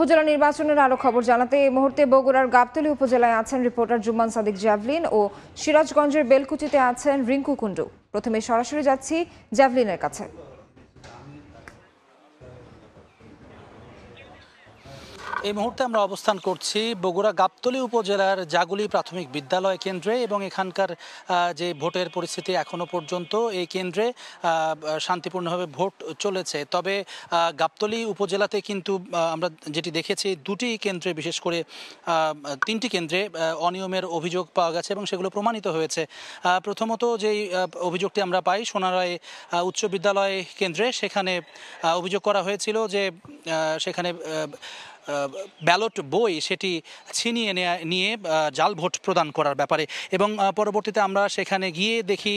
উপজেলা নির্বাচনের আরো খবর জানাতে এই মুহূর্তে বগুড়ার গাবতলী উপজেলায় আছেন রিপোর্টার জুম্মান সাদিক জ্যাভলিন ও সিরাজগঞ্জের বেলকুচিতে আছেন রিঙ্কু কুণ্ডু প্রথমে সরাসরি যাচ্ছি জ্যাভলিনের কাছে এই মুহূর্তে আমরা অবস্থান করছি বগুড়া গাবতলী উপজেলার জাগুলি প্রাথমিক বিদ্যালয় কেন্দ্রে এবং এখানকার যে ভোটের পরিস্থিতি এখনও পর্যন্ত এই কেন্দ্রে শান্তিপূর্ণভাবে ভোট চলেছে তবে গাবতলী উপজেলাতে কিন্তু আমরা যেটি দেখেছি দুটি কেন্দ্রে বিশেষ করে তিনটি কেন্দ্রে অনিয়মের অভিযোগ পাওয়া গেছে এবং সেগুলো প্রমাণিত হয়েছে প্রথমত যেই অভিযোগটি আমরা পাই সোনারায় উচ্চ বিদ্যালয় কেন্দ্রে সেখানে অভিযোগ করা হয়েছিল যে সেখানে ব্যালট বই সেটি ছিনিয়ে নেয়া নিয়ে জাল ভোট প্রদান করার ব্যাপারে এবং পরবর্তীতে আমরা সেখানে গিয়ে দেখি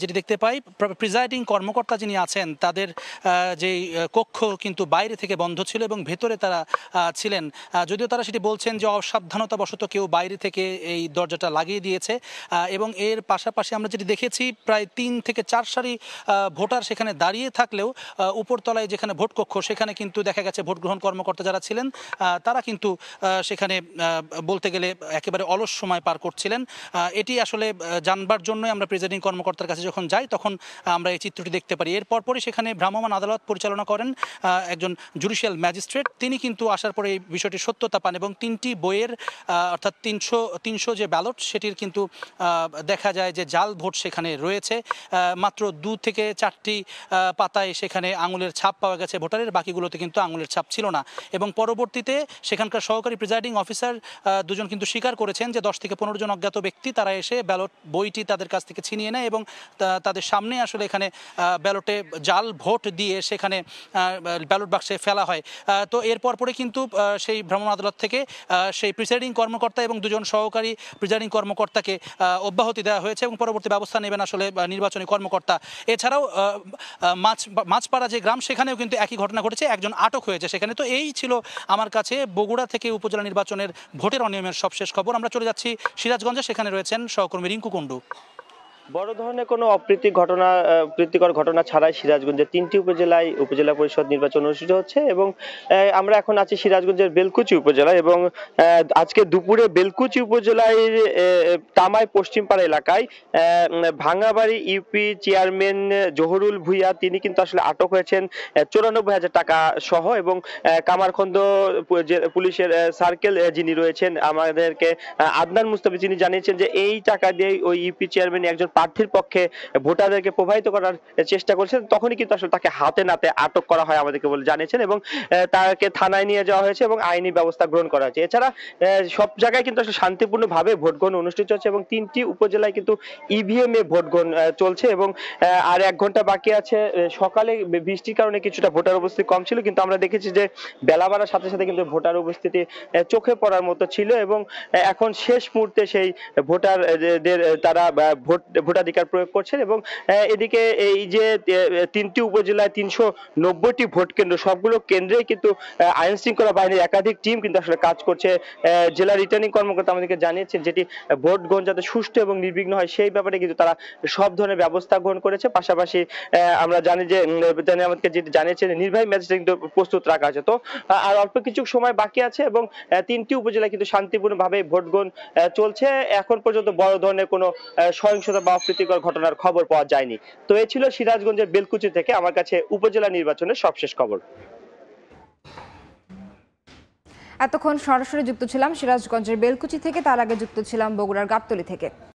যেটি দেখতে পাই প্রিজাইডিং কর্মকর্তা যিনি আছেন তাদের যে কক্ষ কিন্তু বাইরে থেকে বন্ধ ছিল এবং ভেতরে তারা ছিলেন যদিও তারা সেটি বলছেন যে অসাবধানতাবশত কেউ বাইরে থেকে এই দরজাটা লাগিয়ে দিয়েছে এবং এর পাশাপাশি আমরা যেটি দেখেছি প্রায় তিন থেকে চার সারি ভোটার সেখানে দাঁড়িয়ে থাকলেও উপরতলায় যেখানে ভোট কক্ষ সেখানে কিন্তু দেখা গেছে ভোট গ্রহণ কর্মকর্তা যারা ছিলেন তারা কিন্তু সেখানে বলতে গেলে একেবারে অলস সময় পার করছিলেন এটি আসলে জানবার জন্যই আমরা প্রিজাইডিং কর্মকর্তার কাছে যখন যাই তখন আমরা এই চিত্রটি দেখতে পারি এরপর পরই সেখানে ভ্রাম্যমান আদালত পরিচালনা করেন একজন জুডিশিয়াল ম্যাজিস্ট্রেট তিনি কিন্তু আসার পরে এই বিষয়টি সত্যতা পান এবং তিনটি বইয়ের অর্থাৎ তিনশো তিনশো যে ব্যালট সেটির কিন্তু দেখা যায় যে জাল ভোট সেখানে রয়েছে মাত্র দু থেকে চারটি পাতায় সেখানে আঙুলের ছাপ পাওয়া গেছে ভোটারের বাকিগুলোতে কিন্তু আঙুলের ছাপ ছিল না এবং পরবর্তী পরবর্তীতে সেখানকার সহকারী প্রিজাইডিং অফিসার দুজন কিন্তু স্বীকার করেছেন যে দশ থেকে পনেরো জন অজ্ঞাত ব্যক্তি তারা এসে ব্যালট বইটি তাদের কাছ থেকে ছিনিয়ে নেয় এবং তাদের সামনে আসলে এখানে ব্যালটে জাল ভোট দিয়ে সেখানে ব্যালট বাক্সে ফেলা হয় তো এর পরপরে কিন্তু সেই ভ্রমণ আদালত থেকে সেই প্রিসাইডিং কর্মকর্তা এবং দুজন সহকারী প্রিজাইডিং কর্মকর্তাকে অব্যাহতি দেওয়া হয়েছে এবং পরবর্তী ব্যবস্থা নেবেন আসলে নির্বাচনী কর্মকর্তা এছাড়াও মাছ মাছপাড়া যে গ্রাম সেখানেও কিন্তু একই ঘটনা ঘটেছে একজন আটক হয়েছে সেখানে তো এই ছিল আমার কাছে বগুড়া থেকে উপজেলা নির্বাচনের ভোটের অনিয়মের সবশেষ খবর আমরা চলে যাচ্ছি সিরাজগঞ্জে সেখানে রয়েছেন সহকর্মী রিঙ্কু কুণ্ডু বড় ধরনের কোনো অপ্রীতি ঘটনা প্রীতিকর ঘটনা ছাড়াই সিরাজগঞ্জের তিনটি উপজেলায় উপজেলা পরিষদ নির্বাচন অনুষ্ঠিত হচ্ছে এবং আমরা এখন আছি সিরাজগঞ্জের বেলকুচি উপজেলা এবং আজকে দুপুরে বেলকুচি উপজেলায় তামাই পশ্চিম পাড়া এলাকায় ভাঙ্গাবাড়ি ইউপি চেয়ারম্যান জহরুল ভুইয়া তিনি কিন্তু আসলে আটক হয়েছেন চুরানব্বই হাজার টাকা সহ এবং কামারখন্দ পুলিশের সার্কেল যিনি রয়েছেন আমাদেরকে আদনান মুস্তাফি যিনি জানিয়েছেন যে এই টাকা দিয়ে ওই ইউপি চেয়ারম্যান একজন প্রার্থীর পক্ষে ভোটারদেরকে প্রবাহিত করার চেষ্টা করছেন তখনই কিন্তু আসলে তাকে হাতে নাতে আটক করা হয় আমাদেরকে বলে জানিয়েছেন এবং তাকে থানায় নিয়ে যাওয়া হয়েছে এবং আইনি ব্যবস্থা গ্রহণ করা হয়েছে এছাড়া সব জায়গায় কিন্তু আসলে শান্তিপূর্ণভাবে ভোট গ্রহণ অনুষ্ঠিত হচ্ছে এবং তিনটি উপজেলায় কিন্তু ইভিএম e এ ভোট গ্রহণ চলছে এবং আর এক ঘন্টা বাকি আছে সকালে বৃষ্টির কারণে কিছুটা ভোটার উপস্থিতি কম ছিল কিন্তু আমরা দেখেছি যে বেলা বাড়ার সাথে সাথে কিন্তু ভোটার উপস্থিতি চোখে পড়ার মতো ছিল এবং এখন শেষ মুহূর্তে সেই ভোটারদের তারা ভোট ভোটাধিকার প্রয়োগ করছেন এবং এদিকে এই যে তিনটি উপজেলায় তিনশো নব্বইটি ভোট কেন্দ্র সবগুলো কেন্দ্রেই কিন্তু আইন শৃঙ্খলা বাহিনীর একাধিক টিম কিন্তু আসলে কাজ করছে জেলা রিটার্নিং কর্মকর্তা আমাদেরকে জানিয়েছেন যেটি ভোট গ্রহণ যাতে সুষ্ঠু এবং নির্বিঘ্ন হয় সেই ব্যাপারে কিন্তু তারা সব ধরনের ব্যবস্থা গ্রহণ করেছে পাশাপাশি আমরা জানি যে জানি আমাদেরকে যেটি জানিয়েছেন নির্বাহী ম্যাজিস্ট্রেট কিন্তু প্রস্তুত রাখা আছে তো আর অল্প কিছু সময় বাকি আছে এবং তিনটি উপজেলায় কিন্তু শান্তিপূর্ণভাবে ভোট গ্রহণ চলছে এখন পর্যন্ত বড় ধরনের কোনো সহিংসতা বা অপ্রীতিকর ঘটনার খবর পাওয়া যায়নি তো এ ছিল সিরাজগঞ্জের বেলকুচি থেকে আমার কাছে উপজেলা নির্বাচনের সবশেষ খবর এতক্ষণ সরাসরি যুক্ত ছিলাম সিরাজগঞ্জের বেলকুচি থেকে তার আগে যুক্ত ছিলাম বগুড়ার গাবতলি থেকে